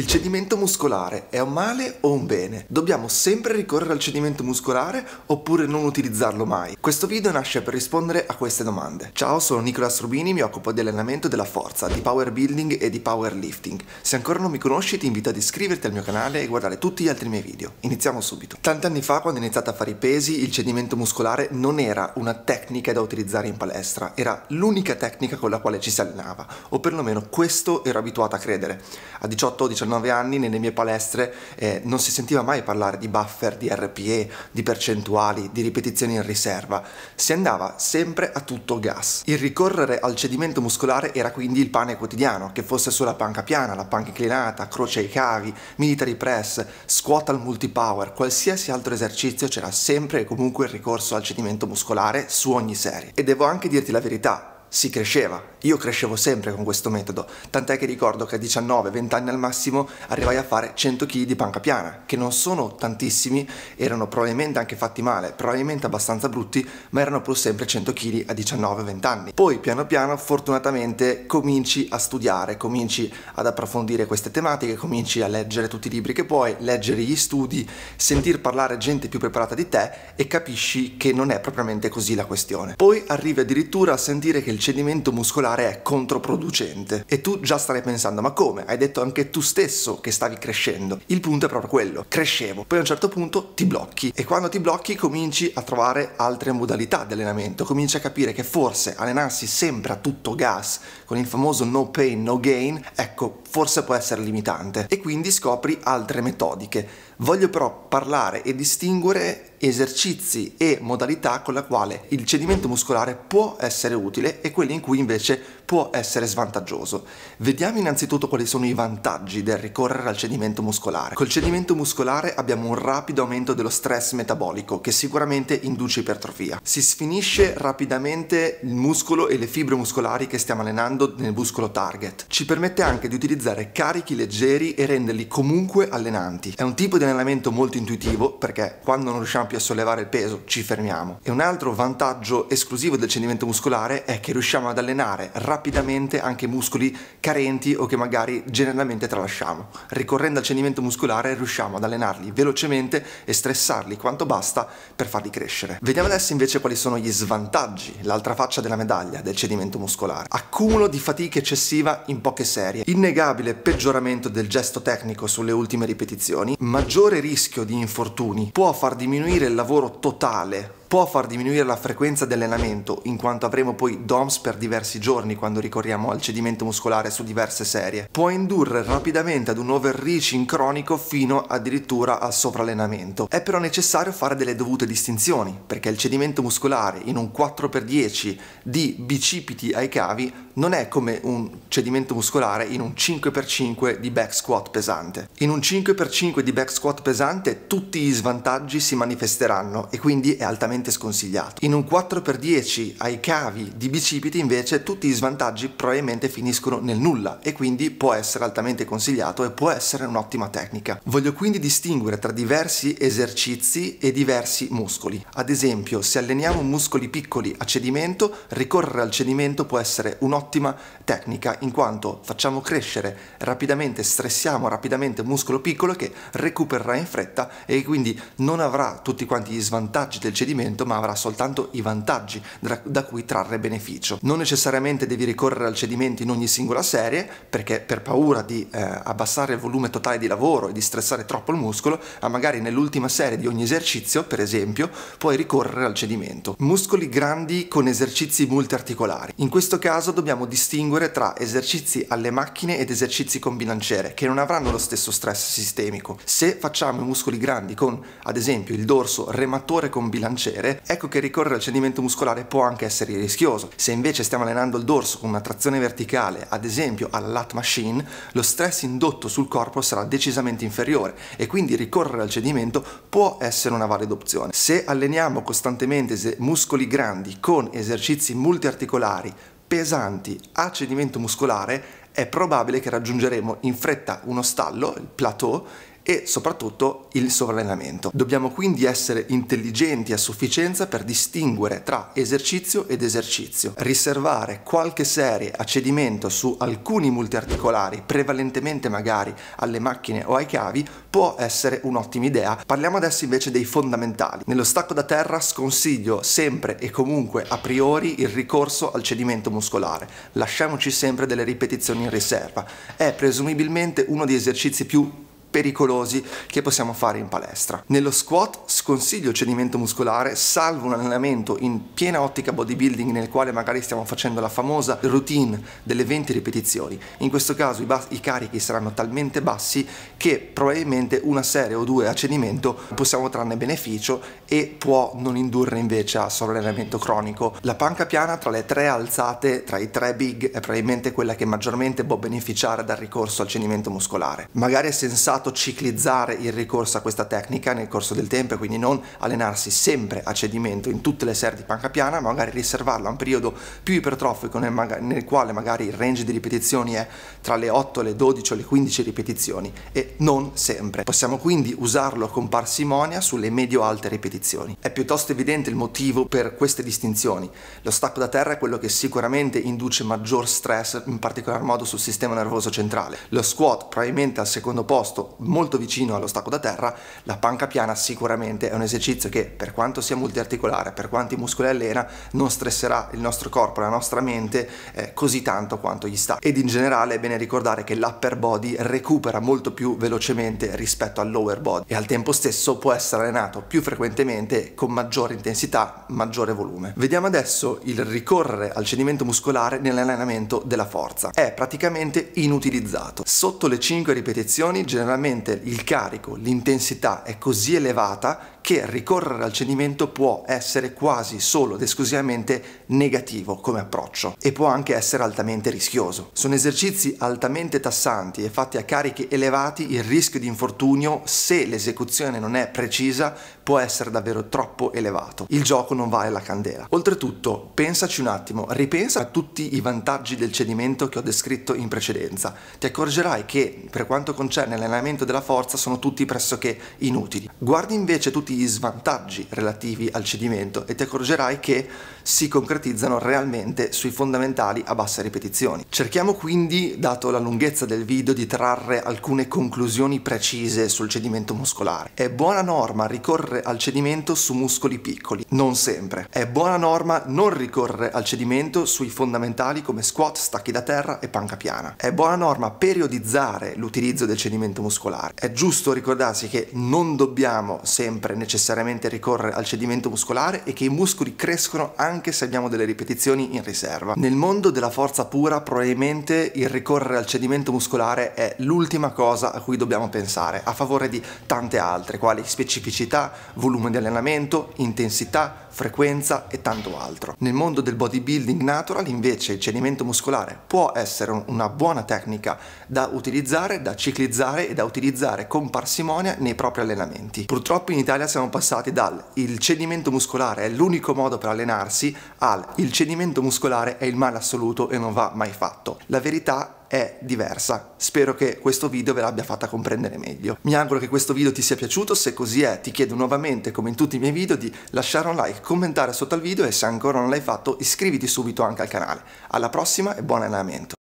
Il cedimento muscolare è un male o un bene? Dobbiamo sempre ricorrere al cedimento muscolare oppure non utilizzarlo mai? Questo video nasce per rispondere a queste domande. Ciao, sono Nicolas Rubini, mi occupo di allenamento della forza, di power building e di powerlifting. Se ancora non mi conosci ti invito ad iscriverti al mio canale e guardare tutti gli altri miei video. Iniziamo subito. Tanti anni fa quando ho iniziato a fare i pesi il cedimento muscolare non era una tecnica da utilizzare in palestra, era l'unica tecnica con la quale ci si allenava, o perlomeno questo ero abituato a credere. A 18-19 19 anni nelle mie palestre eh, non si sentiva mai parlare di buffer, di RPE, di percentuali, di ripetizioni in riserva, si andava sempre a tutto gas. Il ricorrere al cedimento muscolare era quindi il pane quotidiano, che fosse sulla panca piana, la panca inclinata, croce ai cavi, military press, squat al multipower, qualsiasi altro esercizio c'era sempre e comunque il ricorso al cedimento muscolare su ogni serie. E devo anche dirti la verità, si cresceva. Io crescevo sempre con questo metodo, tant'è che ricordo che a 19-20 anni al massimo arrivai a fare 100 kg di panca piana, che non sono tantissimi, erano probabilmente anche fatti male, probabilmente abbastanza brutti, ma erano pur sempre 100 kg a 19-20 anni. Poi piano piano fortunatamente cominci a studiare, cominci ad approfondire queste tematiche, cominci a leggere tutti i libri che puoi, leggere gli studi, sentir parlare gente più preparata di te e capisci che non è propriamente così la questione. Poi arrivi addirittura a sentire che il cedimento muscolare è controproducente. E tu già starai pensando, ma come? Hai detto anche tu stesso che stavi crescendo. Il punto è proprio quello, crescevo. Poi a un certo punto ti blocchi e quando ti blocchi cominci a trovare altre modalità di allenamento, cominci a capire che forse allenarsi sempre a tutto gas, con il famoso no pain, no gain, ecco, forse può essere limitante. E quindi scopri altre metodiche. Voglio però parlare e distinguere esercizi e modalità con la quale il cedimento muscolare può essere utile e quelli in cui invece può essere svantaggioso. Vediamo innanzitutto quali sono i vantaggi del ricorrere al cedimento muscolare. Col cedimento muscolare abbiamo un rapido aumento dello stress metabolico che sicuramente induce ipertrofia. Si sfinisce rapidamente il muscolo e le fibre muscolari che stiamo allenando nel muscolo target. Ci permette anche di utilizzare carichi leggeri e renderli comunque allenanti. È un tipo di allenamento molto intuitivo perché quando non riusciamo più a sollevare il peso ci fermiamo. E un altro vantaggio esclusivo del cedimento muscolare è che riusciamo ad allenare rapidamente rapidamente anche muscoli carenti o che magari generalmente tralasciamo. Ricorrendo al cedimento muscolare riusciamo ad allenarli velocemente e stressarli quanto basta per farli crescere. Vediamo adesso invece quali sono gli svantaggi, l'altra faccia della medaglia del cedimento muscolare. Accumulo di fatica eccessiva in poche serie, innegabile peggioramento del gesto tecnico sulle ultime ripetizioni, maggiore rischio di infortuni, può far diminuire il lavoro totale può far diminuire la frequenza di allenamento, in quanto avremo poi DOMS per diversi giorni quando ricorriamo al cedimento muscolare su diverse serie, può indurre rapidamente ad un overreaching cronico fino addirittura al sovrallenamento. È però necessario fare delle dovute distinzioni, perché il cedimento muscolare in un 4x10 di bicipiti ai cavi non è come un cedimento muscolare in un 5x5 di back squat pesante. In un 5x5 di back squat pesante tutti gli svantaggi si manifesteranno e quindi è altamente sconsigliato. In un 4x10 ai cavi di bicipiti invece tutti gli svantaggi probabilmente finiscono nel nulla e quindi può essere altamente consigliato e può essere un'ottima tecnica. Voglio quindi distinguere tra diversi esercizi e diversi muscoli. Ad esempio, se alleniamo muscoli piccoli a cedimento, ricorrere al cedimento può essere un'ottima un'ottima tecnica in quanto facciamo crescere rapidamente, stressiamo rapidamente un muscolo piccolo che recupererà in fretta e quindi non avrà tutti quanti gli svantaggi del cedimento ma avrà soltanto i vantaggi da cui trarre beneficio. Non necessariamente devi ricorrere al cedimento in ogni singola serie perché per paura di eh, abbassare il volume totale di lavoro e di stressare troppo il muscolo, ma magari nell'ultima serie di ogni esercizio, per esempio, puoi ricorrere al cedimento. Muscoli grandi con esercizi multiarticolari. In questo caso dobbiamo dobbiamo distinguere tra esercizi alle macchine ed esercizi con bilanciere, che non avranno lo stesso stress sistemico. Se facciamo i muscoli grandi con, ad esempio, il dorso rematore con bilanciere, ecco che ricorrere al cedimento muscolare può anche essere rischioso. Se invece stiamo allenando il dorso con una trazione verticale, ad esempio alla lat machine, lo stress indotto sul corpo sarà decisamente inferiore e quindi ricorrere al cedimento può essere una valida opzione. Se alleniamo costantemente muscoli grandi con esercizi multiarticolari, pesanti a cedimento muscolare è probabile che raggiungeremo in fretta uno stallo, il plateau, e soprattutto il sovralenamento. Dobbiamo quindi essere intelligenti a sufficienza per distinguere tra esercizio ed esercizio. Riservare qualche serie a cedimento su alcuni multiarticolari, prevalentemente magari alle macchine o ai cavi, può essere un'ottima idea. Parliamo adesso invece dei fondamentali. Nello stacco da terra sconsiglio sempre e comunque a priori il ricorso al cedimento muscolare. Lasciamoci sempre delle ripetizioni in riserva. È presumibilmente uno degli esercizi più pericolosi che possiamo fare in palestra. Nello squat sconsiglio il cedimento muscolare, salvo un allenamento in piena ottica bodybuilding nel quale magari stiamo facendo la famosa routine delle 20 ripetizioni. In questo caso i, i carichi saranno talmente bassi che probabilmente una serie o due a cedimento possiamo trarne beneficio e può non indurre invece a sovrallenamento cronico. La panca piana tra le tre alzate, tra i tre big, è probabilmente quella che maggiormente può beneficiare dal ricorso al cedimento muscolare. Magari è sensato pensato ciclizzare il ricorso a questa tecnica nel corso del tempo, quindi non allenarsi sempre a cedimento in tutte le serie di panca piana, ma magari riservarlo a un periodo più ipertrofico nel, nel quale magari il range di ripetizioni è tra le 8, le 12 o le 15 ripetizioni e non sempre. Possiamo quindi usarlo con parsimonia sulle medio-alte ripetizioni. È piuttosto evidente il motivo per queste distinzioni. Lo stacco da terra è quello che sicuramente induce maggior stress, in particolar modo sul sistema nervoso centrale. Lo squat probabilmente al secondo posto molto vicino allo stacco da terra, la panca piana sicuramente è un esercizio che per quanto sia multiarticolare, per quanti muscoli allena, non stresserà il nostro corpo, la nostra mente eh, così tanto quanto gli sta. Ed in generale è bene ricordare che l'upper body recupera molto più velocemente rispetto al lower body e al tempo stesso può essere allenato più frequentemente con maggiore intensità, maggiore volume. Vediamo adesso il ricorrere al cedimento muscolare nell'allenamento della forza. È praticamente inutilizzato. Sotto le 5 ripetizioni generalmente veramente il carico, l'intensità è così elevata che ricorrere al cedimento può essere quasi solo ed esclusivamente negativo come approccio e può anche essere altamente rischioso. Sono esercizi altamente tassanti e fatti a carichi elevati il rischio di infortunio se l'esecuzione non è precisa può essere davvero troppo elevato. Il gioco non vale la candela. Oltretutto, pensaci un attimo, ripensa a tutti i vantaggi del cedimento che ho descritto in precedenza. Ti accorgerai che per quanto concerne l'allenamento della forza sono tutti pressoché inutili. Guardi invece tutti tutti gli svantaggi relativi al cedimento e ti accorgerai che si concretizzano realmente sui fondamentali a basse ripetizioni. Cerchiamo quindi, dato la lunghezza del video, di trarre alcune conclusioni precise sul cedimento muscolare. È buona norma ricorrere al cedimento su muscoli piccoli, non sempre. È buona norma non ricorrere al cedimento sui fondamentali come squat, stacchi da terra e panca piana. È buona norma periodizzare l'utilizzo del cedimento muscolare. È giusto ricordarsi che non dobbiamo sempre necessariamente ricorrere al cedimento muscolare e che i muscoli crescono anche se abbiamo delle ripetizioni in riserva. Nel mondo della forza pura probabilmente il ricorrere al cedimento muscolare è l'ultima cosa a cui dobbiamo pensare, a favore di tante altre, quali specificità, volume di allenamento, intensità, frequenza e tanto altro. Nel mondo del bodybuilding natural invece il cedimento muscolare può essere una buona tecnica da utilizzare, da ciclizzare e da utilizzare con parsimonia nei propri allenamenti. Purtroppo in Italia siamo passati dal il cedimento muscolare è l'unico modo per allenarsi al il cedimento muscolare è il male assoluto e non va mai fatto. La verità è diversa. Spero che questo video ve l'abbia fatta comprendere meglio. Mi auguro che questo video ti sia piaciuto, se così è ti chiedo nuovamente, come in tutti i miei video, di lasciare un like, commentare sotto al video e se ancora non l'hai fatto iscriviti subito anche al canale. Alla prossima e buon allenamento!